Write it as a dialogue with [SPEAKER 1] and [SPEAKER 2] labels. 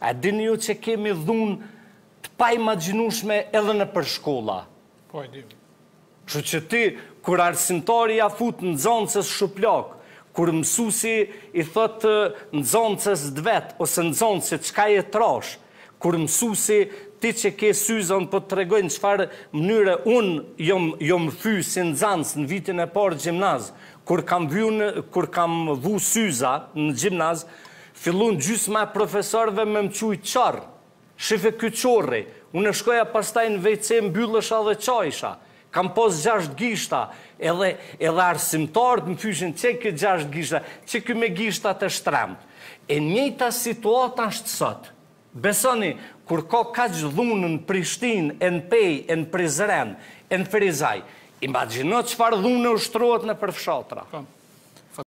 [SPEAKER 1] A dini ju që kemi dhunë të pa imaginushme edhe në përshkolla? Po, e dini. Që që ti, kur arsintori ja fut në zonësës shuplak, kur mësusi i thëtë në zonësës dvet, ose në që ka e trosh, kur mësusi ti që ke syzën për po të regojnë qëfar mënyre unë jom, jom fy si në zanës në vitin e parë gjimnazë, kur kam, kur kam vu syza në gjimnazë, fillun gjysma profesorve me më quj qarë, shife kyqore, unë e shkoja pastaj në vejtëse byllësha dhe qajsha, kam posë gjasht gishta, edhe, edhe arsimtarët më fyshin që këtë gjasht gishta, që këtë me gishta të shtramë. E njëta situata është sot, besoni, kur ka ka që dhunë në Prishtinë, e në Pej, e në Prizrenë, e në Ferizaj, imagino që farë dhunë e ushtruat në përfshatra. Po.